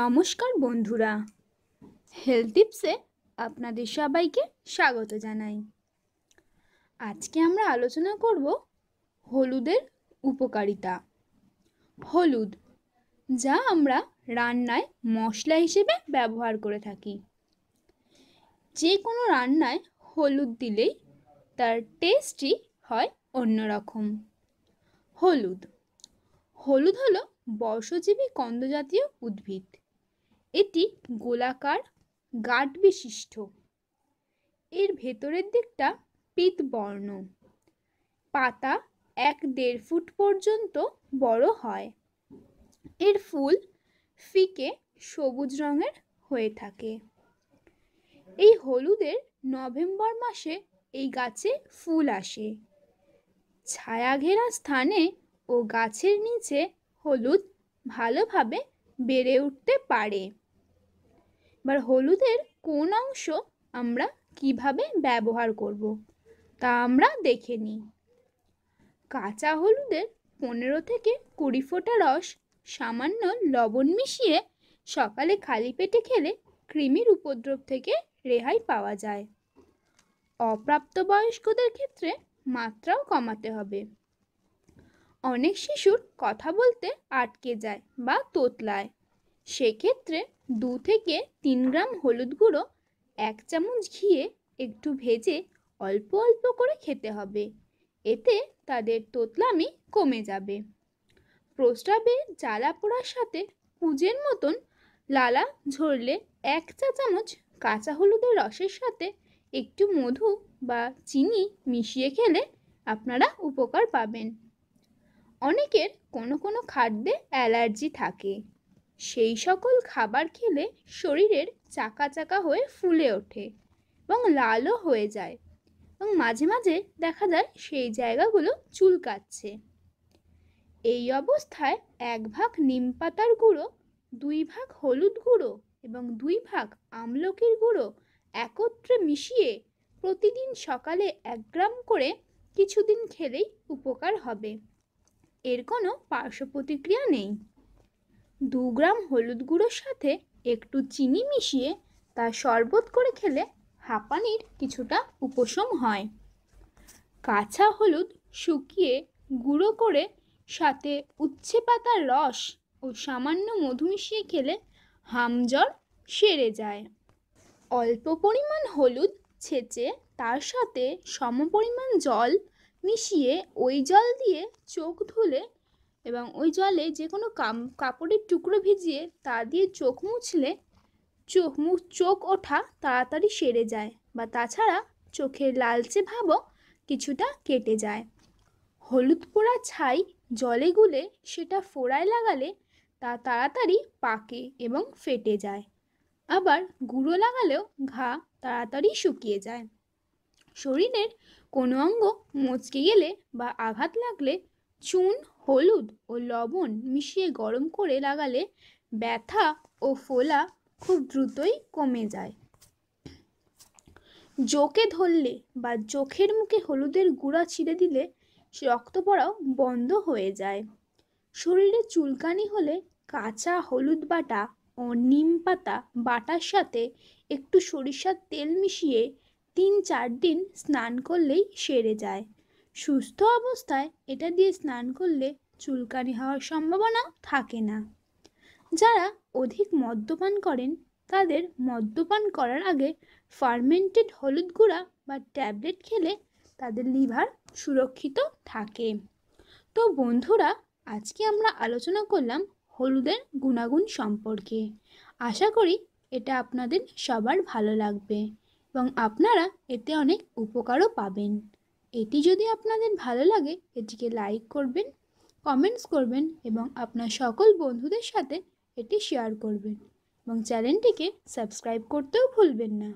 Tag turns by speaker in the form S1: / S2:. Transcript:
S1: নমস্কার বন্ধুরা হেলথ টিপসে আপনাদের সবাইকে স্বাগত জানাই আজকে আমরা আলোচনা করব হলুদের উপকারিতা হলুদ যা আমরা রান্নায় মশলা হিসেবে ব্যবহার করে থাকি যে কোনো রান্নায় হলুদ দিলেই তার টেস্টই হয় অন্যরকম হলুদ হলুদ হলো বর্ষজীবী কন্দজাতীয় উদ্ভিদ এটি গোলাকার গাঢ় বিশিষ্ট এর ভেতরের দিকটা পিত বর্ণ পাতা এক দেড় ফুট পর্যন্ত বড় হয় এর ফুল ফিকে সবুজ রঙের হয়ে থাকে এই হলুদের নভেম্বর মাসে এই গাছে ফুল আসে ছায়া ঘেরা স্থানে ও গাছের নিচে হলুদ ভালোভাবে বেড়ে উঠতে পারে এবার হলুদের কোন অংশ আমরা কিভাবে ব্যবহার করব। তা আমরা দেখে নিই কাঁচা হলুদের পনেরো থেকে কুড়ি ফোঁটা রস সামান্য লবণ মিশিয়ে সকালে খালি পেটে খেলে কৃমির উপদ্রব থেকে রেহাই পাওয়া যায় অপ্রাপ্তবয়স্কদের ক্ষেত্রে মাত্রাও কমাতে হবে অনেক শিশুর কথা বলতে আটকে যায় বা তোতলায় সেক্ষেত্রে দু থেকে তিন গ্রাম হলুদ গুঁড়ো এক চামচ ঘিয়ে একটু ভেজে অল্প অল্প করে খেতে হবে এতে তাদের তোতলামি কমে যাবে প্রস্রাবে জ্বালা পোড়ার সাথে পুজের মতন লালা ঝরলে এক চা চামচ কাঁচা হলুদের রসের সাথে একটু মধু বা চিনি মিশিয়ে খেলে আপনারা উপকার পাবেন অনেকের কোনো কোনো খাদ্যে অ্যালার্জি থাকে সেই সকল খাবার খেলে শরীরের চাকা চাকা হয়ে ফুলে ওঠে এবং লালও হয়ে যায় এবং মাঝে মাঝে দেখা যায় সেই জায়গাগুলো চুলকাচ্ছে এই অবস্থায় এক ভাগ নিম পাতার গুঁড়ো দুই ভাগ হলুদ গুঁড়ো এবং দুই ভাগ আমলকির গুঁড়ো একত্রে মিশিয়ে প্রতিদিন সকালে এক গ্রাম করে কিছুদিন খেলেই উপকার হবে এর কোনো পার্শ্ব প্রতিক্রিয়া নেই দু গ্রাম হলুদ গুঁড়োর সাথে একটু চিনি মিশিয়ে তা শরবত করে খেলে হাঁপানির কিছুটা উপশম হয় কাঁচা হলুদ শুকিয়ে গুঁড়ো করে সাথে উচ্ছে পাতার রস ও সামান্য মধু মিশিয়ে খেলে হামজ্বর সেরে যায় অল্প পরিমাণ হলুদ ছেঁচে তার সাথে সমপরিমাণ জল মিশিয়ে ওই জল দিয়ে চোখ ধুলে এবং ওই জলে যে কোনো কাম কাপড়ের টুকরো ভিজিয়ে তা দিয়ে চোখ মুছলে চোখ মুখ চোখ ওঠা তাড়াতাড়ি সেরে যায় বা তাছাড়া চোখের লালচে ভাবও কিছুটা কেটে যায় হলুদ পোড়া ছাই জলে গুলে সেটা ফোড়ায় লাগালে তা তাড়াতাড়ি পাকে এবং ফেটে যায় আবার গুঁড়ো লাগালেও ঘা তাড়াতাড়ি শুকিয়ে যায় শরীরের কোনো অঙ্গ মচকে গেলে বা আঘাত লাগলে চুন হলুদ ও লবণ মিশিয়ে গরম করে লাগালে ব্যথা ও ফোলা খুব দ্রুতই কমে যায় জোকে ধরলে বা চোখের মুখে হলুদের গুঁড়া ছিঁড়ে দিলে রক্ত পড়াও বন্ধ হয়ে যায় শরীরে চুলকানি হলে কাঁচা হলুদ বাটা ও নিম পাতা বাটার সাথে একটু সরিষার তেল মিশিয়ে তিন চার দিন স্নান করলেই সেরে যায় সুস্থ অবস্থায় এটা দিয়ে স্নান করলে চুলকানি হওয়ার সম্ভাবনা থাকে না যারা অধিক মদ্যপান করেন তাদের মদ্যপান করার আগে ফার্মেন্টেড হলুদ গুঁড়া বা ট্যাবলেট খেলে তাদের লিভার সুরক্ষিত থাকে তো বন্ধুরা আজকে আমরা আলোচনা করলাম হলুদের গুণাগুণ সম্পর্কে আশা করি এটা আপনাদের সবার ভালো লাগবে এবং আপনারা এতে অনেক উপকারও পাবেন এটি যদি আপনাদের ভালো লাগে এটিকে লাইক করবেন কমেন্টস করবেন এবং আপনার সকল বন্ধুদের সাথে এটি শেয়ার করবেন এবং চ্যানেলটিকে সাবস্ক্রাইব করতেও ভুলবেন না